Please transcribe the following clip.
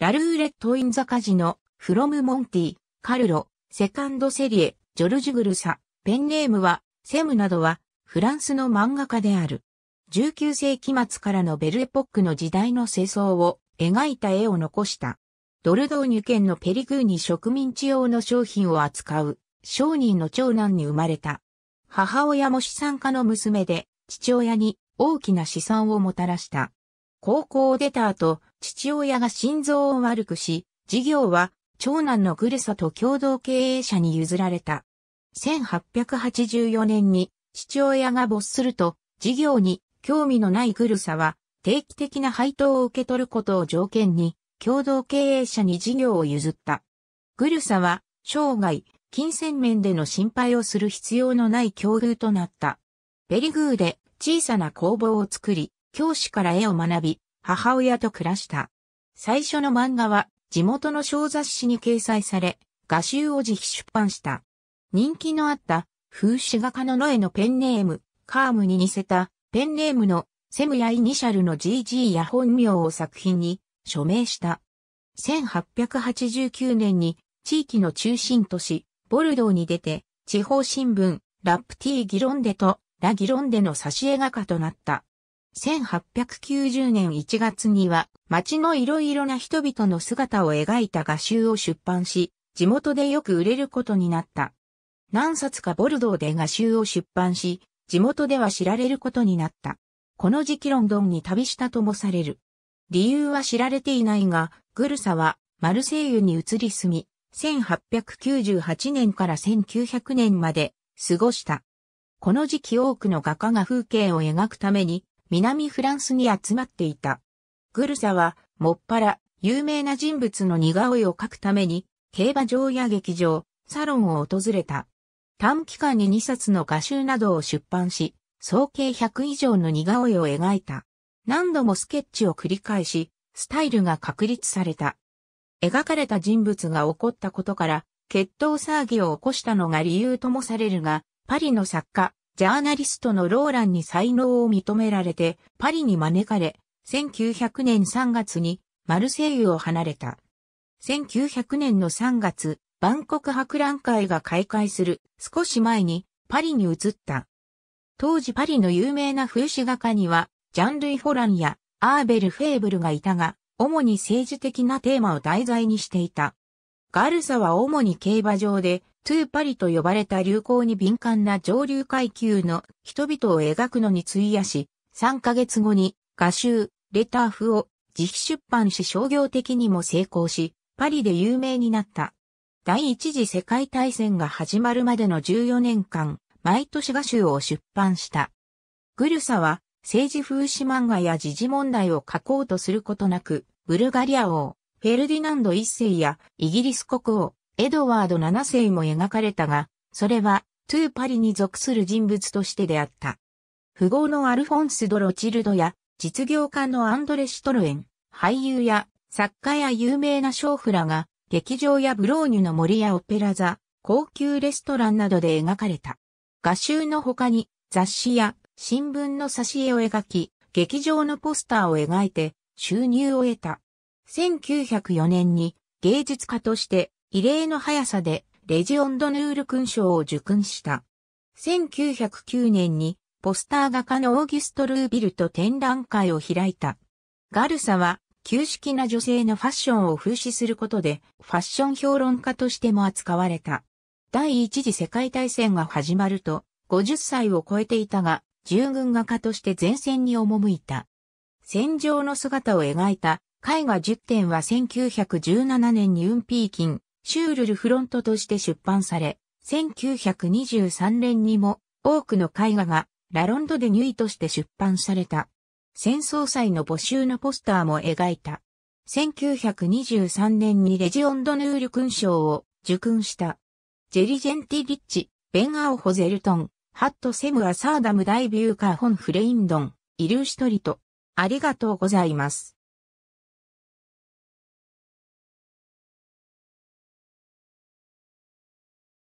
ラルーレット・イン・ザ・カジノ、フロム・モンティ、カルロ、セカンド・セリエ、ジョルジュ・グルサ、ペンネームは、セムなどは、フランスの漫画家である。19世紀末からのベルエポックの時代の世相を描いた絵を残した。ドルドーニュ県のペリグーに植民地用の商品を扱う商人の長男に生まれた。母親も資産家の娘で、父親に大きな資産をもたらした。高校を出た後、父親が心臓を悪くし、事業は長男のグレサと共同経営者に譲られた。1884年に父親が没すると、事業に興味のないグルサは定期的な配当を受け取ることを条件に、共同経営者に事業を譲った。グルサは生涯、金銭面での心配をする必要のない境遇となった。ベリグーで小さな工房を作り、教師から絵を学び、母親と暮らした。最初の漫画は地元の小雑誌に掲載され、画集を自費出版した。人気のあった風刺画家のノエのペンネーム、カームに似せたペンネームのセムやイニシャルの GG や本名を作品に署名した。1889年に地域の中心都市、ボルドーに出て、地方新聞、ラプティー・ギロンデとラ・ギロンデの挿絵画家となった。1890年1月には街のいろいろな人々の姿を描いた画集を出版し、地元でよく売れることになった。何冊かボルドーで画集を出版し、地元では知られることになった。この時期ロンドンに旅したともされる。理由は知られていないが、グルサはマルセイユに移り住み、1898年から1900年まで過ごした。この時期多くの画家が風景を描くために南フランスに集まっていた。グルサは、もっぱら、有名な人物の似顔絵を描くために、競馬場や劇場、サロンを訪れた。短期間に2冊の画集などを出版し、総計100以上の似顔絵を描いた。何度もスケッチを繰り返し、スタイルが確立された。描かれた人物が起こったことから、決闘騒ぎを起こしたのが理由ともされるが、パリの作家、ジャーナリストのローランに才能を認められて、パリに招かれ、1900年3月にマルセイユを離れた。1900年の3月、万国博覧会が開会する少し前にパリに移った。当時パリの有名な風刺画家には、ジャンルイ・フォランやアーベル・フェーブルがいたが、主に政治的なテーマを題材にしていた。ガルサは主に競馬場でトゥーパリと呼ばれた流行に敏感な上流階級の人々を描くのに費やし、3ヶ月後に画集、レターフを自費出版し商業的にも成功し、パリで有名になった。第一次世界大戦が始まるまでの14年間、毎年画集を出版した。グルサは政治風刺漫画や時事問題を書こうとすることなく、ブルガリア王、フェルディナンド一世やイギリス国王、エドワード7世も描かれたが、それは、トゥーパリに属する人物としてであった。富豪のアルフォンス・ド・ロチルドや、実業家のアンドレ・シトルエン、俳優や、作家や有名な娼婦らが、劇場やブローニュの森やオペラ座、高級レストランなどで描かれた。画集の他に、雑誌や新聞の挿絵を描き、劇場のポスターを描いて収入を得た。1904年に芸術家として異例の速さでレジオンドヌール勲章を受勲した。1909年にポスター画家のオーギュスト・ルービルと展覧会を開いた。ガルサは旧式な女性のファッションを風刺することでファッション評論家としても扱われた。第一次世界大戦が始まると50歳を超えていたが従軍画家として前線に赴いた。戦場の姿を描いた絵画10点は1917年にウンピーキン、シュールルフロントとして出版され、1923年にも多くの絵画がラロンド・デ・ニュイとして出版された。戦争祭の募集のポスターも描いた。1923年にレジオンド・ヌール勲章を受勲した。ジェリジェンティ・リッチ、ベン・アオホ・ゼルトン、ハット・セム・アサーダム・ダイビューカー・ホン・フレインドン、イルーシトリト。ありがとうございます。